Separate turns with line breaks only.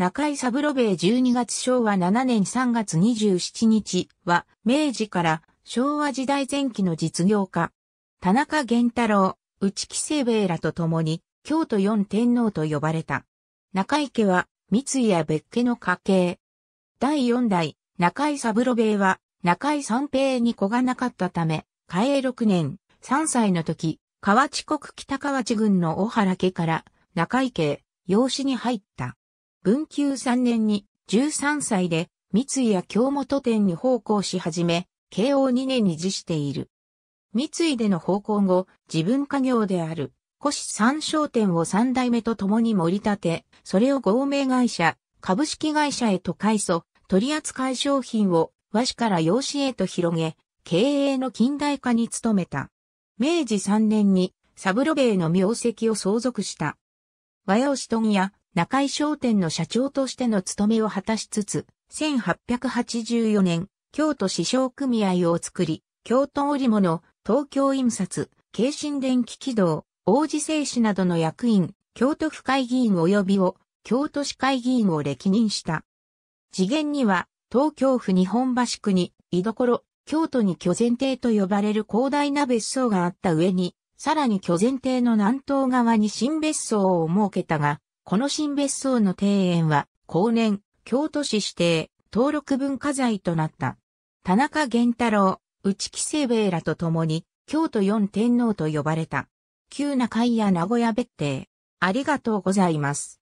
中井三郎米12月昭和7年3月27日は、明治から昭和時代前期の実業家。田中源太郎、内木清兵衛らと共に、京都四天皇と呼ばれた。中井家は、三井や別家の家系。第四代、中井三郎米は、中井三平に子がなかったため、嘉永6年、3歳の時、河内国北河内郡の小原家から、中井家、養子に入った。文久3年に13歳で三井や京本店に奉公し始め、慶応2年に辞している。三井での奉公後、自分家業である、古市三商店を三代目と共に盛り立て、それを合名会社、株式会社へと改装。取扱い商品を和紙から洋紙へと広げ、経営の近代化に努めた。明治3年に、サブロベイの名跡を相続した。和洋紙問屋、中井商店の社長としての務めを果たしつつ、1884年、京都市商組合を作り、京都織物、東京印刷、京神電気軌道、王子製紙などの役員、京都府会議員及びを、京都市会議員を歴任した。次元には、東京府日本橋区に、居所、京都に巨前邸と呼ばれる広大な別荘があった上に、さらに巨前邸の南東側に新別荘を設けたが、この新別荘の庭園は、後年、京都市指定、登録文化財となった。田中源太郎、内木清兵衛らと共に、京都四天皇と呼ばれた。旧中井や名古屋別邸。ありがとうございます。